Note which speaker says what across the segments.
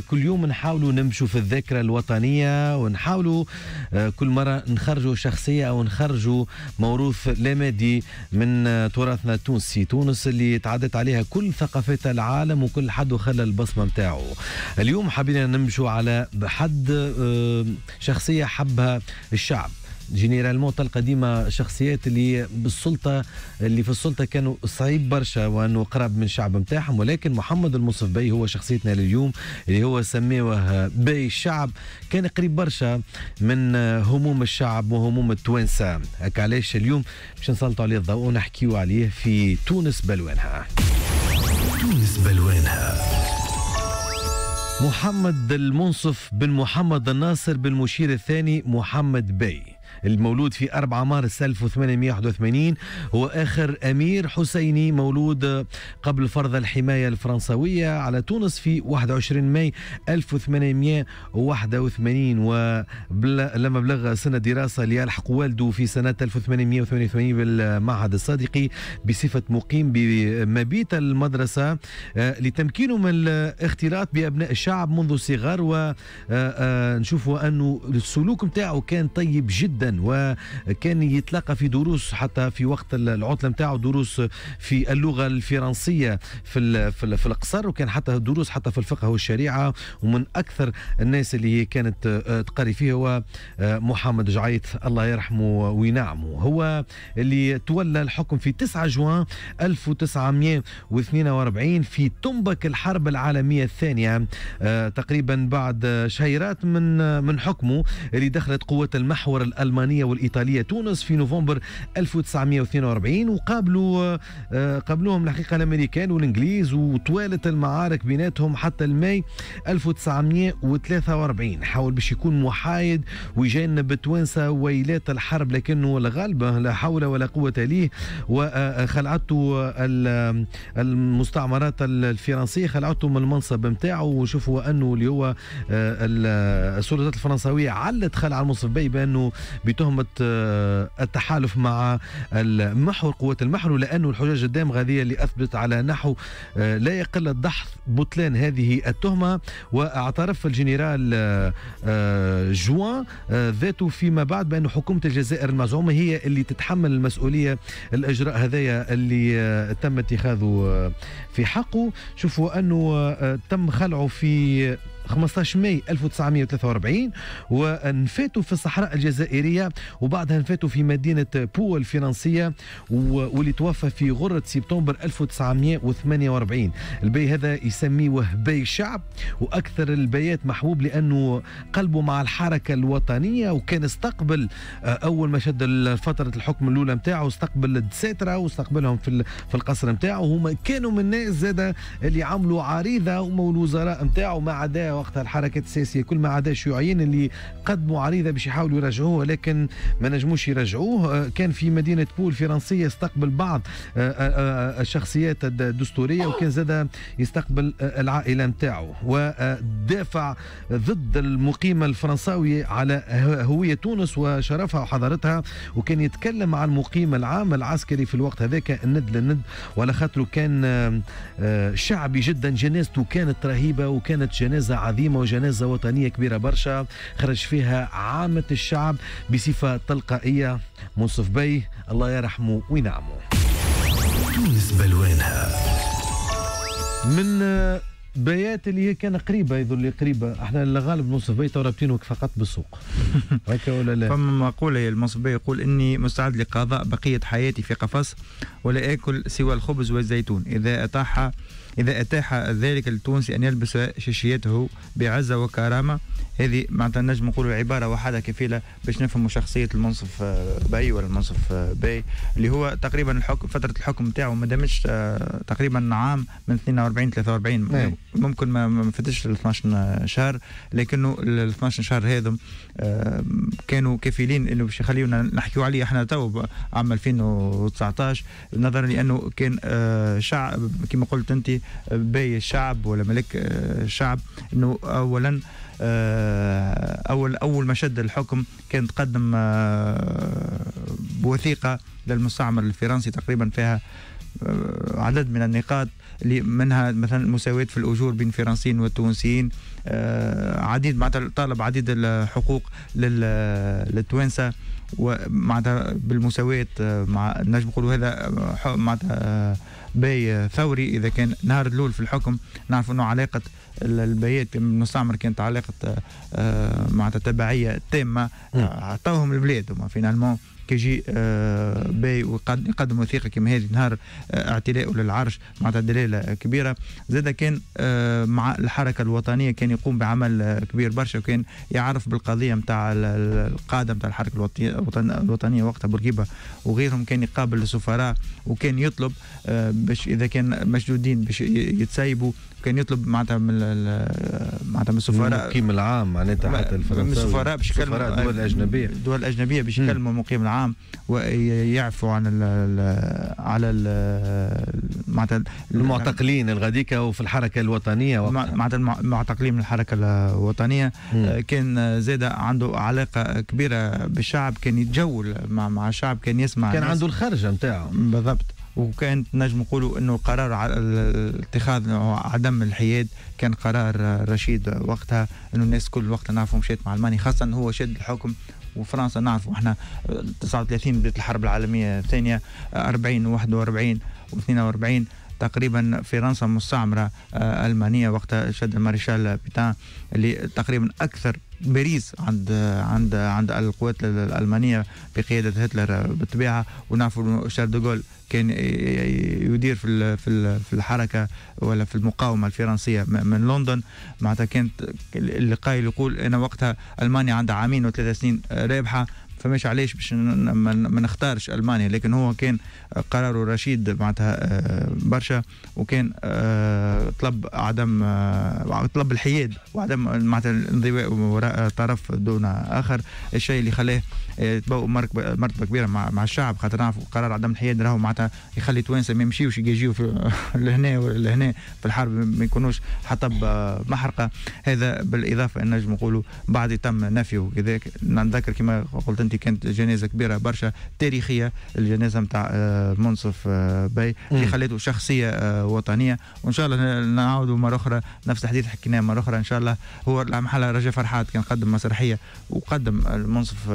Speaker 1: كل يوم نحاولوا نمشوا في الذاكره الوطنيه ونحاولوا آه، كل مره نخرجوا شخصيه او نخرجوا موروث لا مادي من آه، تراثنا التونسي تونس اللي تعدت عليها كل ثقافات العالم وكل حد خلى البصمه نتاعو اليوم حبينا نمشوا على حد آه، شخصيه حبها الشعب جينيرالمون تلقى ديما شخصيات اللي بالسلطه اللي في السلطه كانوا صعيب برشا وانه قرب من الشعب نتاعهم ولكن محمد المنصف بي هو شخصيتنا لليوم اللي هو سميوه بي الشعب كان قريب برشا من هموم الشعب وهموم التوانسه هكا علاش اليوم باش نسلطوا عليه الضوء ونحكيوا عليه في تونس بلوانها تونس بلوانها محمد المنصف بن محمد الناصر بالمشير الثاني محمد بي المولود في 4 مارس 1881 هو آخر أمير حسيني مولود قبل فرض الحماية الفرنسوية على تونس في 21 ماي 1881 ولما بلغ سنة دراسة ليلحق والده في سنة 1888 بالمعهد الصادقي بصفة مقيم بمبيت المدرسة آه، لتمكينه من الاختلاط بأبناء الشعب منذ الصغر ونشوفوا آه، آه، أنه السلوك نتاعو كان طيب جدا وكان يتلقى في دروس حتى في وقت العطله نتاعو دروس في اللغه الفرنسيه في في, القصر وكان حتى دروس حتى في الفقه والشريعه ومن اكثر الناس اللي هي كانت آه، تقري فيه هو آه، محمد جعيط الله يرحمه وينعمه هو اللي تولى الحكم في 9 جوان 1942 في تنبك الحرب العالميه الثانيه آه، تقريبا بعد شهيرات من من حكمه اللي دخلت قوه المحور الالماني الألمانية والإيطالية تونس في نوفمبر 1942 وقابلوا آه، قابلوهم الحقيقة الأمريكان والإنجليز وطوالت المعارك بيناتهم حتى الماي 1943 حاول باش يكون محايد ويجنب بتوانسة ويلات الحرب لكنه الغالب لا حول ولا قوة ليه وخلعته المستعمرات الفرنسية خلعته من المنصب نتاعه وشوفوا أنه اللي هو آه، السلطات الفرنسوية علت خلع المنصب بانه بتهمه آه، التحالف مع المحور قوات المحور لانه الحجاج الدامغه هذه اللي اثبت على نحو آه، لا يقل الدحض بطلان هذه التهمه واعترف الجنرال آه، جوان ذاته فيما بعد بأن حكومة الجزائر المزعومة هي اللي تتحمل المسؤولية الإجراء هذايا اللي تم اتخاذه في حقه شوفوا أنه تم خلعه في 15 ماي 1943 ونفاتوا في الصحراء الجزائرية وبعدها نفاتوا في مدينة بو الفرنسية واللي توفى في غرة سبتمبر 1948 البي هذا يسميه بي شعب وأكثر البيات محبوب لأنه قلبه مع الحركة الوطنية وكان استقبل آه، أول ما شد فترة الحكم الأولى نتاعو استقبل الدساترة واستقبلهم في في القصر نتاعو هما كانوا من الناس زاده اللي عملوا عريضة هما والوزراء نتاعو ما عدا وقتها الحركات السياسيه كل ما عدا الشيوعيين اللي قدموا عريضه باش يحاولوا يرجعوه لكن ما نجموش يرجعوه آه، كان في مدينه بول فرنسيه يستقبل بعض آه، آه، الشخصيات الدستوريه وكان زاد يستقبل العائله نتاعو ودافع ضد المقيمه الفرنساويه على هويه تونس وشرفها وحضارتها وكان يتكلم عن المقيم العام العسكري في الوقت هذاك الند للند وعلى خاطره كان شعبي جدا جنازته كانت رهيبه وكانت جنازه عظيمه وجنازه وطنيه كبيره برشا خرج فيها عامه الشعب بصفه تلقائيه منصف بي الله يرحمه وينعمه تونس بلوانها من بيات اللي هي كان قريبه يظل اللي قريبه احنا الغالب بي تو رابطينك فقط بالسوق هكا ولا لا فما مقوله
Speaker 2: هي بي يقول اني مستعد لقضاء بقيه حياتي في قفص ولا اكل سوى الخبز والزيتون اذا اطاح إذا أتاح ذلك للتونسي أن يلبس شاشيته بعزة وكرامة هذه معناتها نجم نقولوا عبارة واحدة كفيلة باش نفهموا شخصية المنصف آه، باي ولا المنصف آه، باي اللي هو تقريبا الحكم فترة الحكم نتاعو ما دامتش آه، تقريبا عام من 42 43 نعم. ممكن ما ال 12 شهر لكنه ال 12 شهر هذم كانوا كفيلين انه باش يخليونا نحكيو عليه احنا تو عام 2019 نظرا لانه كان شعب كما قلت انت باي الشعب ولا ملك الشعب آه، انه اولا آه، اول اول ما شد الحكم كان تقدم آه، وثيقه للمستعمر الفرنسي تقريبا فيها آه، عدد من النقاط منها مثلا المساواة في الأجور بين الفرنسيين والتونسيين آه، عديد معناتها طالب عديد الحقوق للتوانسة ومعناتها بالمساواة مع نجم نقولوا هذا آه، معناتها باي ثوري اذا كان نهار الاول في الحكم نعرف انه علاقه البيات من المستعمر كانت علاقه معناتها تبعيه تامه نعم. عطاوهم البلاد هما فينالمون كيجي آه باي ويقدم وثيقه كما هذه نهار آه اعتلائه للعرش معناتها دلاله كبيره زاد كان آه مع الحركه الوطنيه كان يقوم بعمل آه، كبير برشا وكان يعرف بالقضيه نتاع القاده نتاع الحركه الوطنيه وقتها بورقيبه وغيرهم كان يقابل السفراء وكان يطلب آه، باش اذا كان مشدودين باش يتسيبوا كان يطلب معناتها من معناتها من السفراء المقيم العام معناتها حتى الفرنسا من السفراء باش يكلموا الدول الاجنبيه الدول الاجنبيه باش يكلموا المقيم العام ويعفوا عن الـ على معناتها المعتقلين الغاديكا وفي الحركه الوطنيه معناتها المعتقلين من الحركه الوطنيه مم. آه، كان زاد عنده علاقه كبيره بالشعب كان يتجول مع, الشعب كان يسمع كان عنده الخرجه نتاعو بالضبط وكانت نجم نقولوا انه القرار اتخاذ عدم الحياد كان قرار رشيد وقتها انه الناس كل وقت نعرفوا مشات مع الماني خاصه هو شد الحكم وفرنسا نعرفوا احنا 39 بدات الحرب العالميه الثانيه 40 41 و42 تقريبا فرنسا مستعمرة آه، ألمانية وقتها شد المارشال بيتان اللي تقريبا أكثر باريس عند عند عند القوات الالمانيه بقياده هتلر بالطبيعه ونعرفوا شارل دوغول كان يدير في في الحركه ولا في المقاومه الفرنسيه من لندن معناتها كانت اللقاء يقول انا وقتها المانيا عندها عامين وثلاث سنين رابحه فماش علاش باش ما نختارش المانيا لكن هو كان قراره رشيد معناتها آه، برشا وكان آه، طلب عدم آه، طلب الحياد وعدم معناتها الانضواء وراء طرف دون اخر الشيء اللي خلاه يتبوء مرتبه كبيره مع, مع الشعب خاطر نعرف قرار عدم الحياد راهو معناتها يخلي توانسه ما يمشيوش يجيو لهنا لهنا في الحرب ما يكونوش حتى بمحرقه هذا بالاضافه ان نجم نقولوا بعد تم نفيه وكذا نذكر كما قلت انت اللي كانت جنازه كبيره برشا تاريخيه الجنازه نتاع آه، منصف آه، باي اللي خليته شخصيه آه، وطنيه وان شاء الله نعاودوا مره اخرى نفس الحديث حكيناه مره اخرى ان شاء الله هو المحله رجاء فرحات كان قدم مسرحيه وقدم المنصف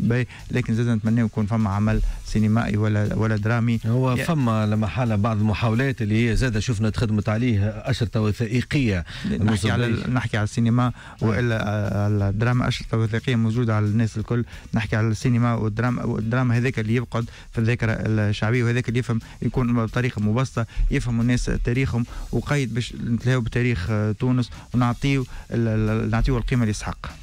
Speaker 2: باي لكن زاد نتمنى يكون فما عمل سينمائي ولا ولا درامي هو يعني فما لما بعض المحاولات اللي هي زاد شفنا تخدمت عليه اشرطه وثائقيه نحكي على نحكي على السينما والا الدراما اشرطه وثائقيه موجوده على الناس الكل نحكي على السينما والدراما والدراما هذاك اللي يقعد في الذاكره الشعبيه وهذاك اللي يفهم يكون بطريقه مبسطه يفهم الناس تاريخهم وقيد باش نتلاهوا بتاريخ تونس ونعطيه
Speaker 1: نعطيه القيمه اللي يستحقها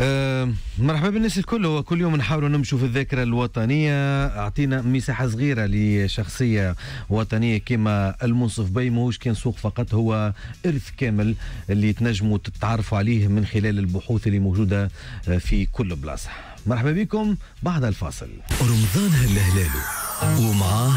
Speaker 1: آه، مرحبا بالناس الكل هو كل يوم نحاولوا نمشوا في الذاكره الوطنيه اعطينا مساحه صغيره لشخصيه وطنيه كما المنصف بي موش كان سوق فقط هو ارث كامل اللي تنجموا تتعرفوا عليه من خلال البحوث اللي موجوده آه، في كل بلاصه مرحبا بكم بعد الفاصل رمضان هلهلالي ومعاه